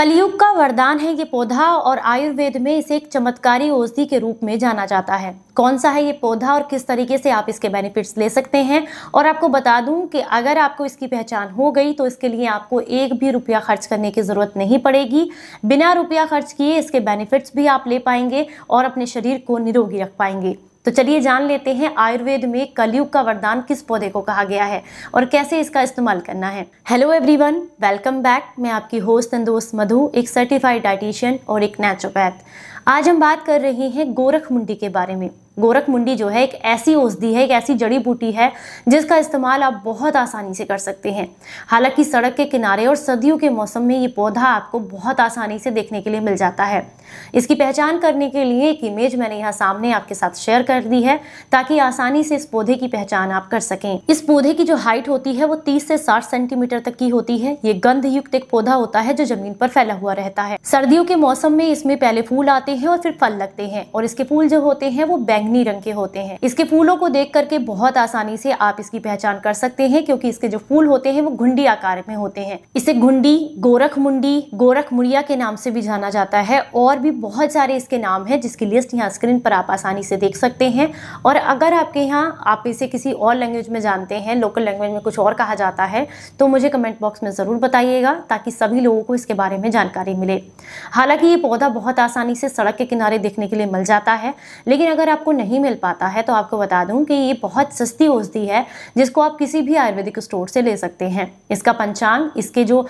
कलयुग का वरदान है ये पौधा और आयुर्वेद में इसे एक चमत्कारी औषधि के रूप में जाना जाता है कौन सा है ये पौधा और किस तरीके से आप इसके बेनिफिट्स ले सकते हैं और आपको बता दूं कि अगर आपको इसकी पहचान हो गई तो इसके लिए आपको एक भी रुपया खर्च करने की ज़रूरत नहीं पड़ेगी बिना रुपया खर्च किए इसके बेनिफिट्स भी आप ले पाएंगे और अपने शरीर को निरोगी रख पाएंगे तो चलिए जान लेते हैं आयुर्वेद में कलयुग का वरदान किस पौधे को कहा गया है और कैसे इसका इस्तेमाल करना है हेलो एवरीवन वेलकम बैक मैं आपकी होस्ट एंड दोस्त मधु एक सर्टिफाइड डाइटिशियन और एक नेचुरोपैथ आज हम बात कर रहे हैं गोरख मुंडी के बारे में गोरख मुंडी जो है एक ऐसी औषधि है एक ऐसी जड़ी बूटी है जिसका इस्तेमाल आप बहुत आसानी से कर सकते हैं हालांकि सड़क के किनारे और सर्दियों के मौसम में ये पौधा आपको बहुत आसानी से देखने के लिए मिल जाता है इसकी पहचान करने के लिए एक इमेज मैंने यहाँ सामने आपके साथ शेयर कर दी है ताकि आसानी से इस पौधे की पहचान आप कर सकें इस पौधे की जो हाइट होती है वो तीस से साठ सेंटीमीटर तक की होती है ये गंध युक्त एक पौधा होता है जो जमीन पर फैला हुआ रहता है सर्दियों के मौसम में इसमें पहले फूल आते आते हैं और फिर फल लगते हैं और इसके फूल जो होते हैं वो बैंगनी रंग के होते हैं इसके फूलों को देख करके बहुत आसानी से आप इसकी पहचान कर सकते हैं क्योंकि इसके जो फूल होते हैं वो घुंडी आकार में होते हैं इसे घुंडी गोरख मुंडी गोरख मुड़िया के नाम से भी जाना जाता है और भी बहुत सारे इसके नाम है जिसकी लिस्ट यहाँ स्क्रीन पर आप आसानी से देख सकते हैं और अगर आपके यहाँ आप इसे किसी और लैंग्वेज में जानते हैं लोकल लैंग्वेज में कुछ और कहा जाता है तो मुझे कमेंट बॉक्स में ज़रूर बताइएगा ताकि सभी लोगों को इसके बारे में जानकारी मिले हालांकि ये पौधा बहुत आसानी से सड़क के किनारे देखने के लिए मिल जाता है लेकिन अगर आपको नहीं मिल पाता है तो आपको बता दूं कि ये बहुत सस्ती औषधि है जिसको आप किसी भी आयुर्वेदिक स्टोर से ले सकते हैं इसका पंचांग इसके जो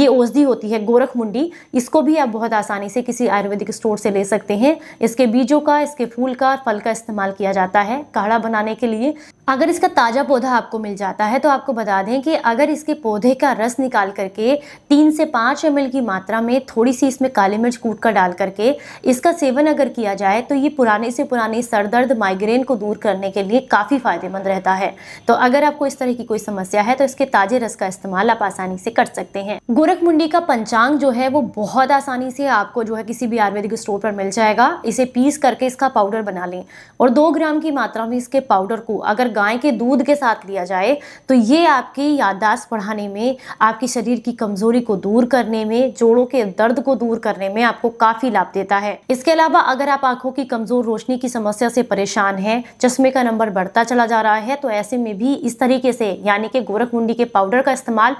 ये औषधि होती है गोरख मुंडी इसको भी आप बहुत आसानी से किसी आयुर्वेदिक स्टोर से ले सकते हैं इसके बीजों का इसके फूल का फल का इस्तेमाल किया जाता है काढ़ा बनाने के लिए अगर इसका ताज़ा पौधा आपको मिल जाता है तो आपको बता दें कि अगर इसके पौधे का रस निकाल करके तीन से पाँच एम की मात्रा में थोड़ी सी इसमें काली मिर्च कूट कर डाल करके इसका सेवन अगर किया जाए तो ये पुराने से पुराने सर दर्द माइग्रेन को दूर करने के लिए काफ़ी फ़ायदेमंद रहता है तो अगर आपको इस तरह की कोई समस्या है तो इसके ताज़े रस का इस्तेमाल आप आसानी से कर सकते हैं गोरखमुंडी का पंचांग जो है वो बहुत आसानी से आपको जो है किसी भी आयुर्वेदिक स्टोर पर मिल जाएगा इसे पीस करके इसका पाउडर बना लें और दो ग्राम की मात्रा में इसके पाउडर को अगर गाय के दूध के साथ लिया जाए तो ये आपकी याददाश्त बढ़ाने में आपकी शरीर की कमजोरी को दूर करने में जोड़ों के दर्द को दूर करने में आपको काफी लाभ देता है इसके अलावा अगर आप आंखों की कमजोर रोशनी की समस्या से परेशान हैं चश्मे का नंबर बढ़ता चला जा रहा है तो ऐसे में भी इस तरीके से यानी कि गोरखमुंडी के पाउडर का इस्तेमाल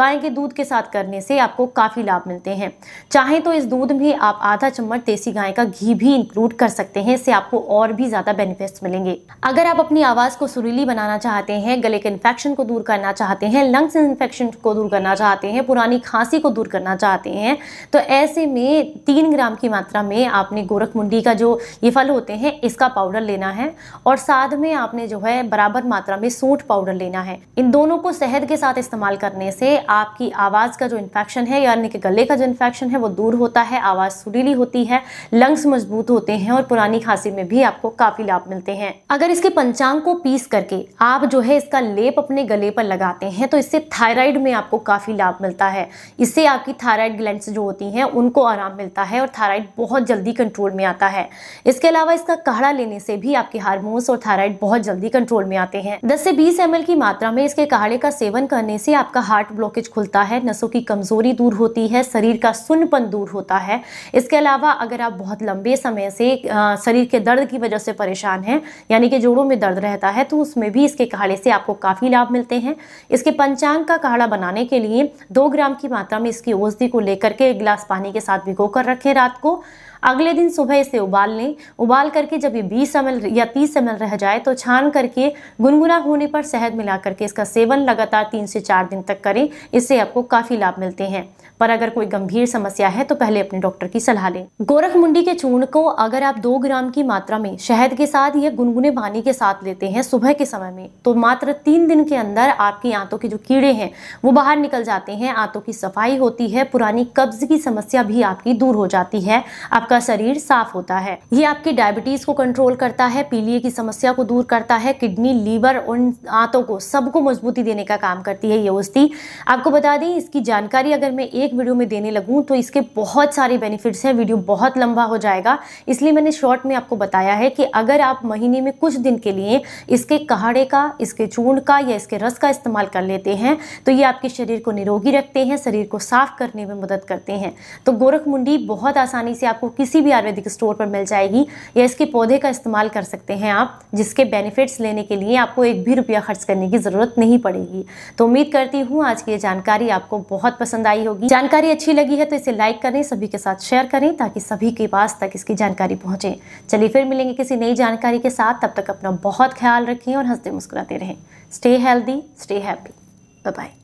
गाय के दूध के साथ करने से आपको काफी लाभ मिलते हैं चाहे तो इस दूध में आप आधा चम्मच देसी गाय का घी भी इंक्लूड कर सकते हैं इससे आपको और भी ज्यादा बेनिफिट्स मिलेंगे अगर आप अपनी आवाज को सुरीली बनाना चाहते हैं गले के इन्फेक्शन को दूर करना चाहते हैं लंग्स इन्फेक्शन को दूर करना चाहते हैं पुरानी खांसी को दूर करना चाहते हैं तो ऐसे में तीन ग्राम की मात्रा में आपने गोरखमुंडी का जो ये फल होते हैं इसका पाउडर लेना है और साथ में आपने जो है बराबर मात्रा में सूट पाउडर लेना है इन दोनों को शहद के साथ इस्तेमाल करने से आपकी आवाज़ का जो इन्फेक्शन है यानी कि गले का जो इन्फेक्शन है वो दूर होता है आवाज़ सुरीली होती है लंग्स मजबूत होते हैं और पुरानी खांसी में भी आपको काफ़ी लाभ मिलते हैं अगर इसके पंचांग को पीस पीस करके आप जो है इसका लेप अपने गले पर लगाते हैं तो इससे थायराइड में आपको काफ़ी लाभ मिलता है इससे आपकी थायराइड ग्लैंड्स जो होती हैं उनको आराम मिलता है और थायराइड बहुत जल्दी कंट्रोल में आता है इसके अलावा इसका काढ़ा लेने से भी आपके हारमोन्स और थायराइड बहुत जल्दी कंट्रोल में आते हैं दस से बीस एम की मात्रा में इसके काढ़े का सेवन करने से आपका हार्ट ब्लॉकेज खुलता है नसों की कमजोरी दूर होती है शरीर का सुनपन दूर होता है इसके अलावा अगर आप बहुत लंबे समय से शरीर के दर्द की वजह से परेशान हैं यानी कि जोड़ों में दर्द रहता है तो उसमें भी इसके काढ़े से आपको काफ़ी लाभ मिलते हैं इसके पंचांग का काढ़ा बनाने के लिए दो ग्राम की मात्रा में इसकी औषधि को लेकर के एक गिलास पानी के साथ भिगो कर रखें रात को अगले दिन सुबह इसे उबाल लें उबाल करके जब ये 20 एम या 30 एम रह जाए तो छान करके गुनगुना होने पर शहद मिला करके इसका सेवन लगातार तीन से चार दिन तक करें इससे आपको काफ़ी लाभ मिलते हैं पर अगर कोई गंभीर समस्या है तो पहले अपने डॉक्टर की सलाह लें गोरख मुंडी के चूर्ण को अगर आप दो ग्राम की मात्रा में शहद के साथ या गुनगुने पानी के साथ लेते हैं सुबह के समय में तो मात्र तीन दिन के अंदर आपकी आंतों के जो कीड़े हैं वो बाहर निकल जाते हैं आंतों की सफाई होती है पुरानी कब्ज की समस्या भी आपकी दूर हो जाती है आपका आपका शरीर साफ होता है ये आपकी डायबिटीज को कंट्रोल करता है पीलिए की समस्या को दूर करता है किडनी लीवर उन आंतों को सबको मजबूती देने का काम करती है ये औषधि आपको बता दें इसकी जानकारी अगर मैं एक वीडियो में देने लगूँ तो इसके बहुत सारे बेनिफिट्स हैं वीडियो बहुत लंबा हो जाएगा इसलिए मैंने शॉर्ट में आपको बताया है कि अगर आप महीने में कुछ दिन के लिए इसके कहाड़े का इसके चूर्ण का या इसके रस का इस्तेमाल कर लेते हैं तो ये आपके शरीर को निरोगी रखते हैं शरीर को साफ करने में मदद करते हैं तो गोरखमुंडी बहुत आसानी से आपको किसी भी आयुर्वेदिक स्टोर पर मिल जाएगी या इसके पौधे का इस्तेमाल कर सकते हैं आप जिसके बेनिफिट्स लेने के लिए आपको एक भी रुपया खर्च करने की ज़रूरत नहीं पड़ेगी तो उम्मीद करती हूँ आज की ये जानकारी आपको बहुत पसंद आई होगी जानकारी अच्छी लगी है तो इसे लाइक करें सभी के साथ शेयर करें ताकि सभी के पास तक इसकी जानकारी पहुंचे चलिए फिर मिलेंगे किसी नई जानकारी के साथ तब तक अपना बहुत ख्याल रखें और हंसते मुस्कुराते रहें stay healthy stay happy bye